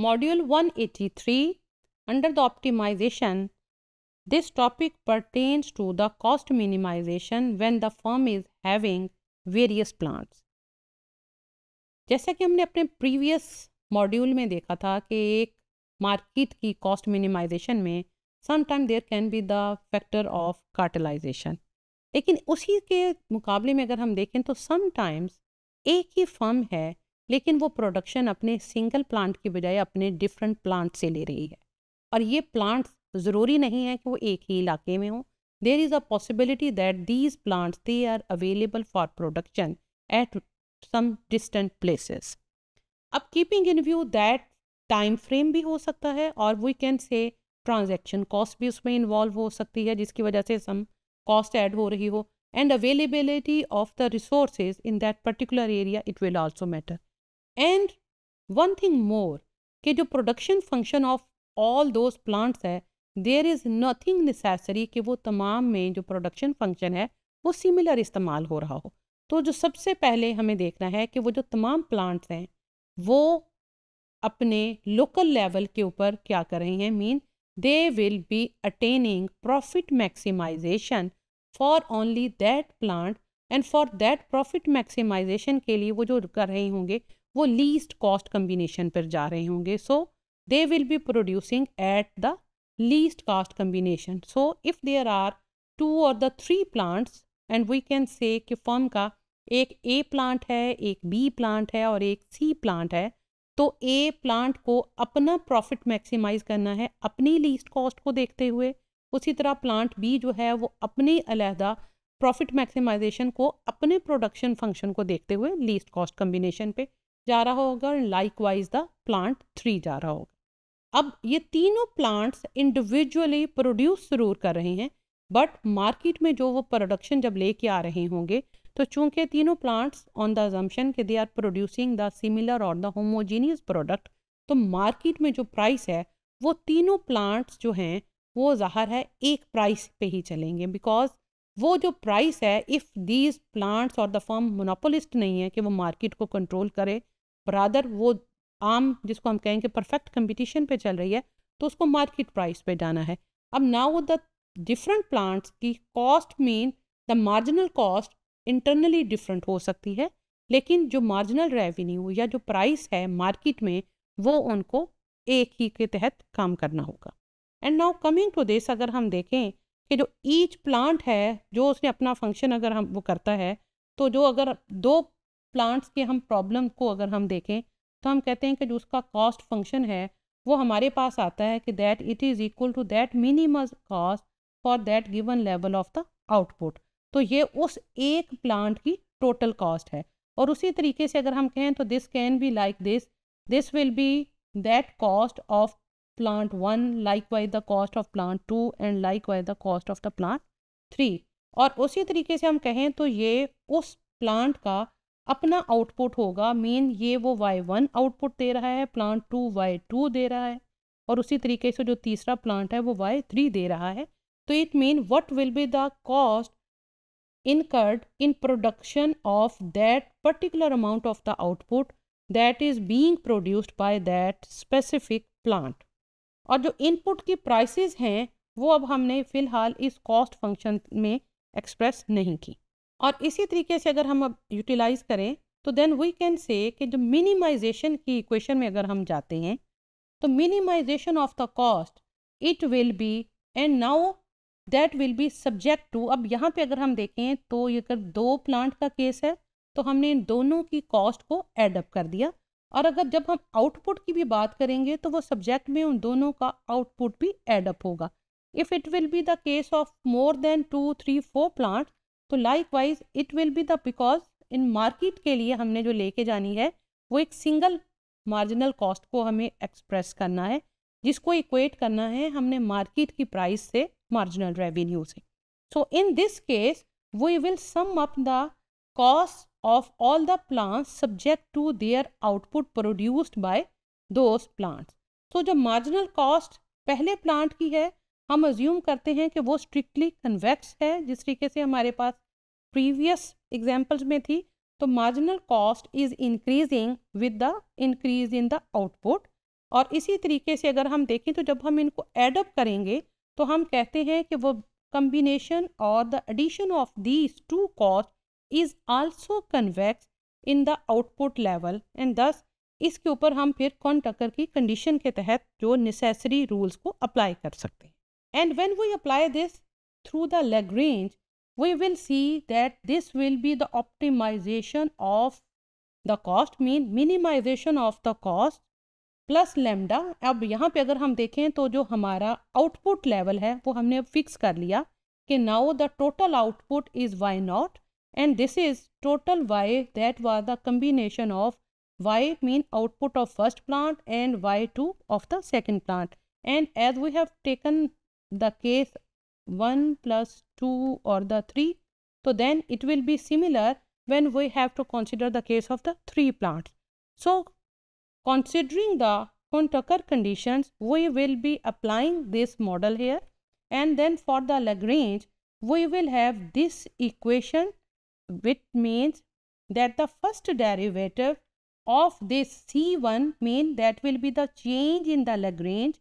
Module 183 under the optimization this topic pertains to the cost minimization when the firm is having various plants जैसा कि हमने अपने previous module में देखा था कि एक मार्केट की कॉस्ट मिनिमाइजेशन में sometime there can be the factor of cartelization लेकिन उसी के मुकाबले में अगर हम देखें तो समटाइम्स एक ही फर्म है लेकिन वो प्रोडक्शन अपने सिंगल प्लांट की बजाय अपने डिफरेंट प्लांट से ले रही है और ये प्लांट्स ज़रूरी नहीं है कि वो एक ही इलाके में हों there is a possibility that these plants they are available for production at some distant places अब keeping in view that time frame भी हो सकता है और we can say transaction cost भी उसमें इन्वॉल्व हो सकती है जिसकी वजह से सम कॉस्ट ऐड हो रही हो and availability of the resources in that particular area it will also matter and one thing more कि जो production function of all those plants है देयर इज़ नथिंग नेसेसरी कि वो तमाम में जो प्रोडक्शन फंक्शन है वो सिमिलर इस्तेमाल हो रहा हो तो जो सबसे पहले हमें देखना है कि वो जो तमाम प्लांट्स हैं वो अपने लोकल लेवल के ऊपर क्या कर रहे हैं mean they will be attaining profit maximization for only that plant and for that profit maximization के लिए वो जो कर रहे होंगे वो लीस्ट कॉस्ट कम्बिनेशन पर जा रहे होंगे so they will be producing at the least cost combination so if there are two or the three plants and we can say कि फर्म का एक ए प्लांट है एक बी प्लांट है और एक सी प्लांट है तो ए प्लांट को अपना प्रॉफिट मैक्सिमाइज करना है अपनी लीस्ट कॉस्ट को देखते हुए उसी तरह प्लांट बी जो है वो अपने अलहदा प्रॉफिट मैक्सिमाइजेशन को अपने प्रोडक्शन फंक्शन को देखते हुए लीस्ट कॉस्ट कम्बिनेशन पे जा रहा होगा और likewise the plant three जा रहा होगा अब ये तीनों प्लांट्स इंडिविजुअली प्रोड्यूस जरूर कर रहे हैं बट मार्केट में जो वो प्रोडक्शन जब लेके आ रहे होंगे तो चूंकि तीनों प्लांट्स ऑन द अजम्पन के they are producing the similar or the homogeneous product तो मार्केट में जो प्राइस है वो तीनों प्लांट्स जो हैं वो ज़ाहर है एक प्राइस पे ही चलेंगे बिकॉज वो जो प्राइस है if these plants or the form monopolist नहीं है कि वो मार्केट को कंट्रोल करे बरदर वो आम जिसको हम कहेंगे परफेक्ट कंपटीशन पे चल रही है तो उसको मार्केट प्राइस पे जाना है अब नाउ द डिफरेंट प्लांट्स की cost mean the marginal cost internally different हो सकती है लेकिन जो मार्जिनल रेवेन्यू या जो प्राइस है मार्केट में वो उनको एक ही के तहत काम करना होगा and now coming to this अगर हम देखें कि जो ईच प्लांट है जो उसने अपना फंक्शन अगर हम वो करता है तो जो अगर दो प्लांट्स के हम प्रॉब्लम को अगर हम देखें तो हम कहते हैं कि जो उसका कॉस्ट फंक्शन है वो हमारे पास आता है कि that it is equal to that minimum cost for that given level of the output तो ये उस एक प्लांट की टोटल कॉस्ट है और उसी तरीके से अगर हम कहें तो this can be like this this will be that cost of plant like 1 the cost of plant two and like Y the cost of the plant three और उसी तरीके से हम कहें तो ये उस प्लांट का अपना आउटपुट होगा मेन ये वो वाई वन आउटपुट दे रहा है प्लांट टू वाई टू दे रहा है और उसी तरीके से जो तीसरा प्लांट है वो वाई थ्री दे रहा है तो it mean what will be the cost incurred in production of that particular amount of the output that is being produced by that specific plant और जो इनपुट की प्राइसिस हैं वो अब हमने फ़िलहाल इस कॉस्ट फंक्शन में एक्सप्रेस नहीं की और इसी तरीके से अगर हम अब यूटिलाइज करें तो देन वी कैन से कि जो मिनिमाइजेशन की इक्वेशन में अगर हम जाते हैं तो minimization of the cost it will be and now that will be subject to अब यहाँ पे अगर हम देखें तो ये अगर दो प्लांट का केस है तो हमने इन दोनों की कॉस्ट को एडअप कर दिया और अगर जब हम आउटपुट की भी बात करेंगे तो वो सब्जेक्ट में उन दोनों का आउटपुट भी एडअप होगा if it will be the case of more than two three four plant तो likewise it will be the because in market के लिए हमने जो लेके जानी है वो एक सिंगल मार्जिनल कॉस्ट को हमें एक्सप्रेस करना है जिसको इक्वेट करना है हमने मार्केट की प्राइस से मार्जिनल रेवेन्यू से so in this case we will sum up the cost of all the plants subject to their output produced by दो प्लांट्स तो जो मार्जिनल कॉस्ट पहले प्लांट की है हम अज्यूम करते हैं कि वो स्ट्रिक्टली कन्वेक्स है जिस तरीके से हमारे पास प्रीवियस एग्जाम्पल्स में थी तो marginal cost is increasing with the increase in the output और इसी तरीके से अगर हम देखें तो जब हम इनको एडअप करेंगे तो हम कहते हैं कि वो combination or the addition of these two cost is also convex in the output level and thus इसके ऊपर हम फिर कॉन्टक्कर की कंडीशन के तहत जो नेसेसरी रूल्स को अप्लाई कर सकते हैं and when we apply this through the Lagrange we will see that this will be the optimization of the cost mean minimization of the cost plus lambda अब यहाँ पे अगर हम देखें तो जो हमारा आउटपुट लेवल है वो हमने अब फिक्स कर लिया कि now the total output is Y naught and this is total Y that was the combination of Y mean output of first plant and Y two of the second plant and as we have taken the case 1 plus 2 or the 3. So, then it will be similar when we have to consider the case of the 3 plants. So, considering the Hunter-Tucker conditions, we will be applying this model here and then for the Lagrange, we will have this equation which means that the first derivative of this C1 mean that will be the change in the Lagrange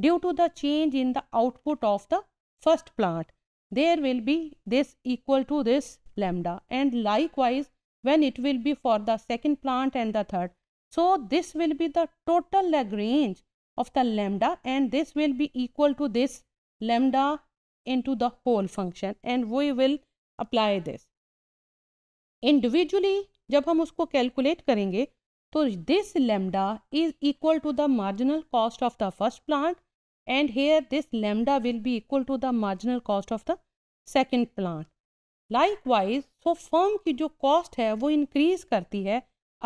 due to the change in the output of the first plant there will be this equal to this lambda and likewise when it will be for the second plant and the third so this will be the total lagrange of the lambda and this will be equal to this lambda into the whole function and we will apply this individually jab hum usko calculate karenge to this lambda is equal to the marginal cost of the first plant and here this lambda will be equal to the marginal cost of the second plant likewise so firm की जो cost है वो increase करती है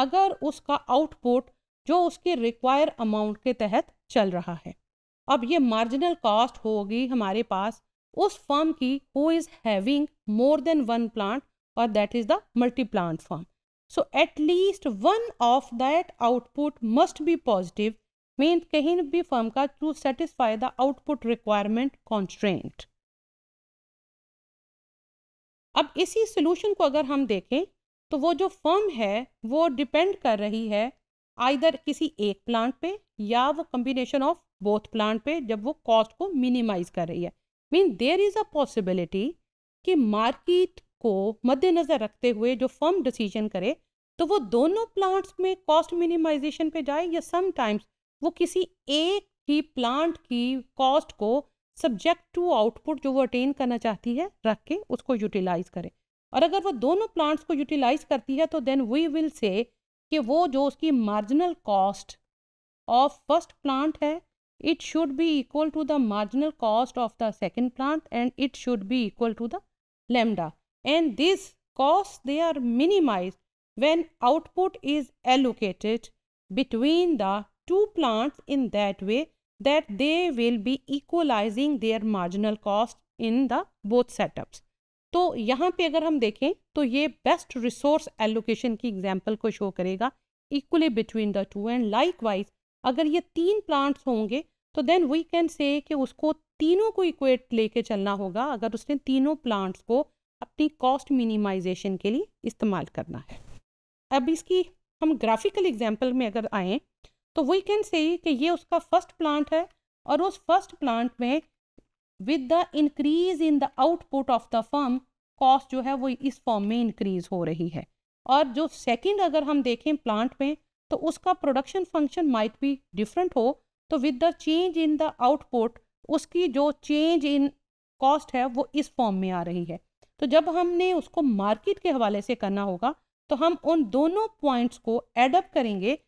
अगर उसका output जो उसके require amount के तहत चल रहा है अब ये marginal cost होगी हमारे पास उस फर्म की who is having more than one plant or that is the multi plant firm so at least one of that output must be positive mean कहीं भी फर्म का to satisfy the output requirement constraint अब इसी solution को अगर हम देखें तो वो जो फर्म है वो डिपेंड कर रही है आइधर किसी एक प्लांट पे या वो कम्बिनेशन ऑफ बोथ प्लांट पे जब वो कॉस्ट को मिनिमाइज कर रही है mean there is a possibility कि मार्केट को मद्देनज़र रखते हुए जो फर्म डिसीजन करे तो वो दोनों प्लांट्स में कॉस्ट मिनिमाइजेशन पे जाए या समटाइम्स वो किसी एक ही प्लांट की कॉस्ट को सब्जेक्ट टू आउटपुट जो वो अटेन करना चाहती है रख के उसको यूटिलाइज करें और अगर वो दोनों प्लांट्स को यूटिलाइज करती है तो देन वी विल से कि वो जो उसकी marginal cost of first plant है it should be equal to the marginal cost of the second plant and it should be equal to the lambda and this cost they are minimize when output is allocated between the two plants in that way that they will be equalizing their marginal cost in the both setups. तो यहाँ पे अगर हम देखें तो ये best resource allocation की example को शो करेगा equally between the two and likewise अगर ये तीन प्लांट्स होंगे तो देन वी कैन से कि उसको तीनों को इक्वेट लेके चलना होगा अगर उसने तीनों प्लांट्स को अपनी कॉस्ट मिनिमाइजेशन के लिए इस्तेमाल करना है अब इसकी हम ग्राफिकल एग्जाम्पल में अगर आएँ तो वी कैन से कि ये उसका फर्स्ट प्लांट है और उस फर्स्ट प्लांट में with the increase in the output of the firm cost जो है वो इस फॉर्म में इंक्रीज हो रही है और जो सेकंड अगर हम देखें प्लांट में तो उसका प्रोडक्शन फंक्शन माइट भी डिफरेंट हो तो with the change in the output उसकी जो चेंज इन कॉस्ट है वो इस फॉर्म में आ रही है तो जब हमने उसको मार्केट के हवाले से करना होगा तो हम उन दोनों पॉइंट्स को एडअप करेंगे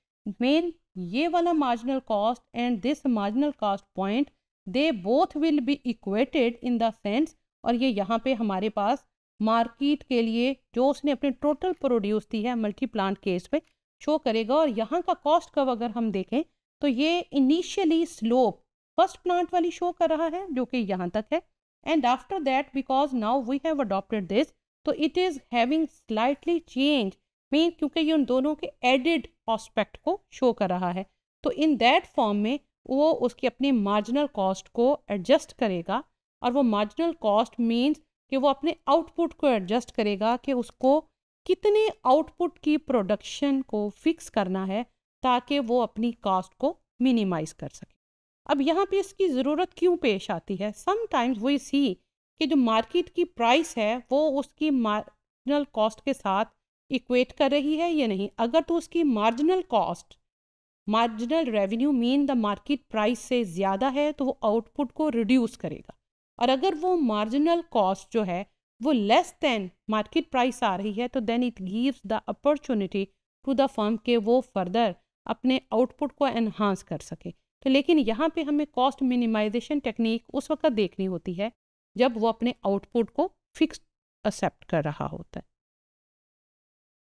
मेन ये वाला marginal cost and this marginal cost point they both will be equated in the sense और ये यहाँ पे हमारे पास मार्केट के लिए जो उसने अपने टोटल प्रोड्यूस दी है मल्टी प्लांट केस पे शो करेगा और यहाँ का कॉस्ट कब अगर हम देखें तो ये इनिशियली स्लोप फर्स्ट प्लांट वाली शो कर रहा है जो कि यहाँ तक है and after that because now we have adopted this तो it is having slightly change mean क्योंकि ये उन दोनों के एडिड ऑस्पेक्ट को शो कर रहा है तो इन दैट फॉर्म में वो उसकी अपनी मार्जिनल कॉस्ट को एडजस्ट करेगा और वो मार्जिनल कॉस्ट मीन्स कि वो अपने आउटपुट को एडजस्ट करेगा कि उसको कितने आउटपुट की प्रोडक्शन को फिक्स करना है ताकि वो अपनी कॉस्ट को मिनिमाइज कर सके अब यहाँ पे इसकी ज़रूरत क्यों पेश आती है समटाइम्स वो सी कि जो मार्केट की प्राइस है वो उसकी मार्जिनल कॉस्ट के साथ इक्वेट कर रही है या नहीं अगर तो उसकी marginal cost marginal revenue mean the market price से ज़्यादा है तो वो आउटपुट को रिड्यूस करेगा और अगर वो मार्जिनल कॉस्ट जो है वो लेस दैन मार्केट प्राइस आ रही है तो then it gives the opportunity to the firm के वो फर्दर अपने आउटपुट को एनहांस कर सके तो लेकिन यहाँ पे हमें कॉस्ट मिनिमाइजेशन टेक्निक उस वक्त देखनी होती है जब वो अपने आउटपुट को फिक्स एक्सेप्ट कर रहा होता है